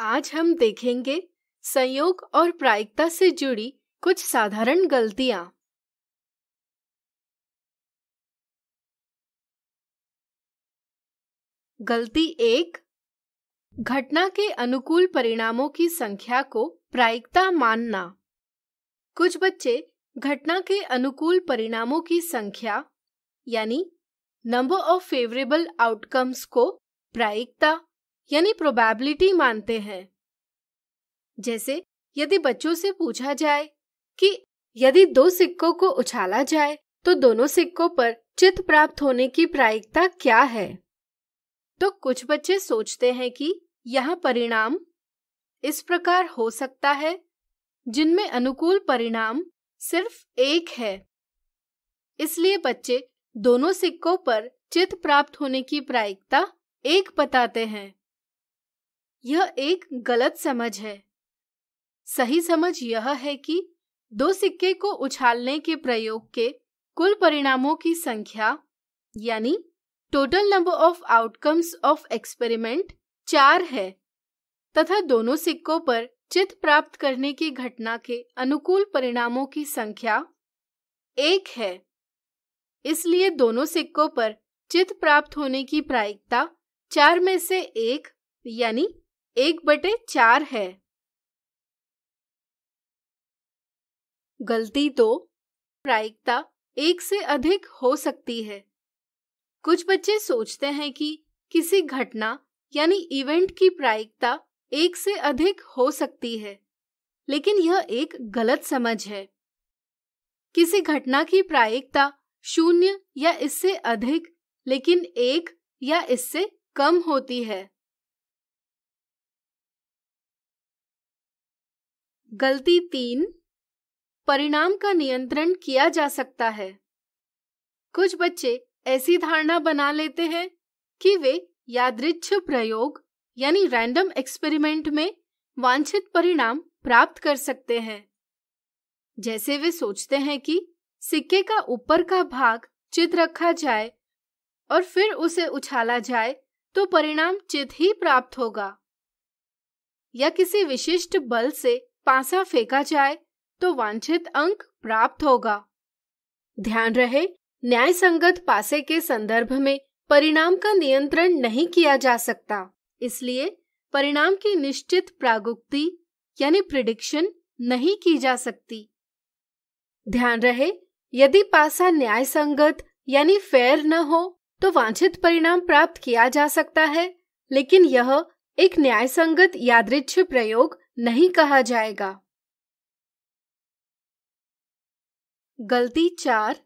आज हम देखेंगे संयोग और प्रायिकता से जुड़ी कुछ साधारण गलतियां गलती एक घटना के अनुकूल परिणामों की संख्या को प्रायिकता मानना कुछ बच्चे घटना के अनुकूल परिणामों की संख्या यानी नंबर ऑफ फेवरेबल आउटकम्स को प्रायिकता यानी प्रोबेबिलिटी मानते हैं जैसे यदि बच्चों से पूछा जाए कि यदि दो सिक्कों को उछाला जाए तो दोनों सिक्कों पर चित प्राप्त होने की प्रायिकता क्या है तो कुछ बच्चे सोचते हैं कि यह परिणाम इस प्रकार हो सकता है जिनमें अनुकूल परिणाम सिर्फ एक है इसलिए बच्चे दोनों सिक्कों पर चित प्राप्त होने की प्रायिकता एक बताते हैं यह एक गलत समझ है सही समझ यह है कि दो सिक्के को उछालने के प्रयोग के कुल परिणामों की संख्या यानी total number of outcomes of experiment चार है तथा दोनों सिक्कों पर चित प्राप्त करने की घटना के अनुकूल परिणामों की संख्या एक है इसलिए दोनों सिक्कों पर चित प्राप्त होने की प्रायिकता चार में से एक यानी एक बटे चार है गलती तो प्रायिकता एक से अधिक हो सकती है कुछ बच्चे सोचते हैं कि किसी घटना यानी इवेंट की प्रायिकता एक से अधिक हो सकती है लेकिन यह एक गलत समझ है किसी घटना की प्रायिकता शून्य या इससे अधिक लेकिन एक या इससे कम होती है गलती तीन परिणाम का नियंत्रण किया जा सकता है कुछ बच्चे ऐसी धारणा बना लेते हैं कि वे यादृच्छ प्रयोग यानी रैंडम एक्सपेरिमेंट में वांछित परिणाम प्राप्त कर सकते हैं जैसे वे सोचते हैं कि सिक्के का ऊपर का भाग चित रखा जाए और फिर उसे उछाला जाए तो परिणाम चित ही प्राप्त होगा या किसी विशिष्ट बल से पासा फेंका जाए तो वांछित अंक प्राप्त होगा ध्यान रहे न्याय संगत पासे के संदर्भ में परिणाम का नियंत्रण नहीं किया जा सकता इसलिए परिणाम की निश्चित प्रागुक्ति यानी प्रिडिक्शन नहीं की जा सकती ध्यान रहे यदि पासा न्याय संगत यानी फेयर न हो तो वांछित परिणाम प्राप्त किया जा सकता है लेकिन यह एक न्याय संगत यादृच्छ प्रयोग नहीं कहा जाएगा गलती चार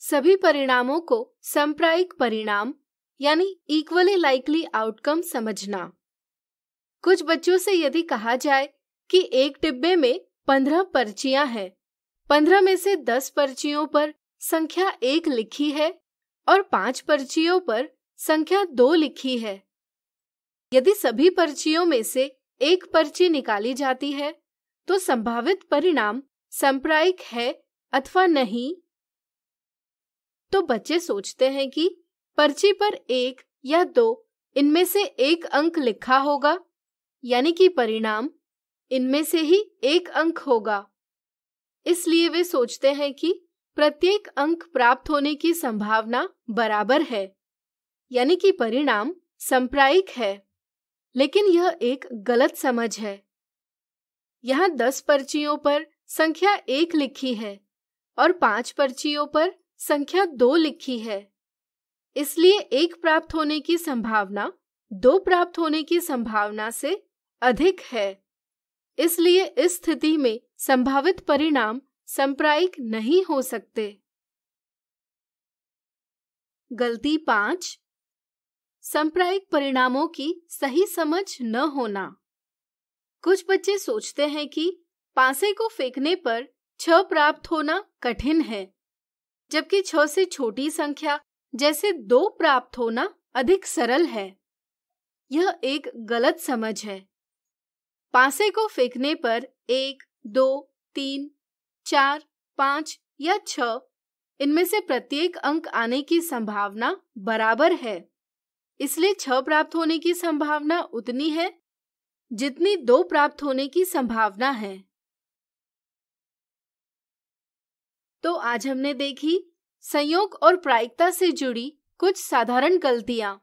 सभी परिणामों को संप्रायिक परिणाम यानी इक्वली लाइकली आउटकम समझना कुछ बच्चों से यदि कहा जाए कि एक डिब्बे में पंद्रह पर्चियां हैं पंद्रह में से दस पर्चियों पर संख्या एक लिखी है और पांच पर्चियों पर संख्या दो लिखी है यदि सभी पर्चियों में से एक पर्ची निकाली जाती है तो संभावित परिणाम सांप्रायिक है अथवा नहीं तो बच्चे सोचते हैं कि पर्ची पर एक या दो इनमें से एक अंक लिखा होगा यानी कि परिणाम इनमें से ही एक अंक होगा इसलिए वे सोचते हैं कि प्रत्येक अंक प्राप्त होने की संभावना बराबर है यानी कि परिणाम संप्रायिक है लेकिन यह एक गलत समझ है यहाँ दस पर्चियों पर संख्या एक लिखी है और पांच पर्चियों पर संख्या दो लिखी है इसलिए एक प्राप्त होने की संभावना दो प्राप्त होने की संभावना से अधिक है इसलिए इस स्थिति में संभावित परिणाम संप्रायिक नहीं हो सकते गलती पांच सांप्रयिक परिणामों की सही समझ न होना कुछ बच्चे सोचते हैं कि पांसे को फेंकने पर छ प्राप्त होना कठिन है जबकि छ से छोटी संख्या जैसे दो प्राप्त होना अधिक सरल है यह एक गलत समझ है पांसे को फेंकने पर एक दो तीन चार पांच या छ इनमें से प्रत्येक अंक आने की संभावना बराबर है इसलिए छह प्राप्त होने की संभावना उतनी है जितनी दो प्राप्त होने की संभावना है तो आज हमने देखी संयोग और प्रायिकता से जुड़ी कुछ साधारण गलतियां